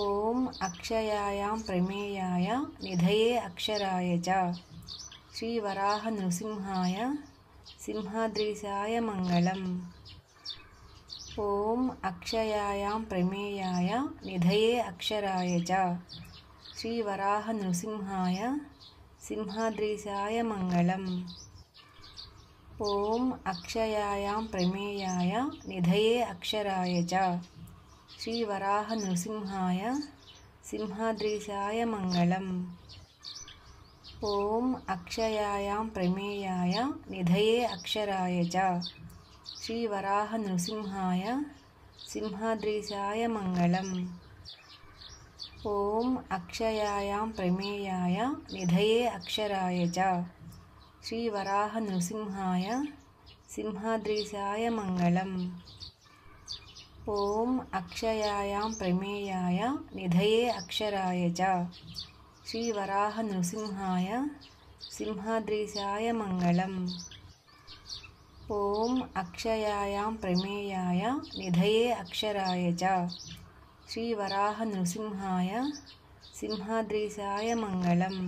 ॐ अक्षयायां प्रमेयाय निधये अक्षराय च श्रीवराह नृसिंहाय मङ्गलम् ॐ अक्षयायां प्रमेयाय निधये अक्षराय च श्रीवराह नृसिंहाय मङ्गलम् ॐ अक्षयायां प्रमेयाय निधये अक्षराय च శ్రీవరాహ నృసింహాయ సింహాద్రీశాయ మంగళం ఓం అక్షయాయాం ప్రమేయాయ నిధయే అక్షరాయ చ శ్రీవరాహ నృసింహాయ సింహాద్రీశాయ మంగళం ఓం అక్షయాయాం ప్రమేయాయ నిధయే అక్షరాయ చ శ్రీవరాహ నృసింహాయ సింహాద్రీశాయ మంగళం ॐ अक्षयायां प्रमेयाय निधये अक्षराय च श्रीवराह नृसिंहाय मङ्गलम् ॐ अक्षयायां प्रमेयाय निधये अक्षराय च श्रीवराह नृसिंहाय मङ्गलम्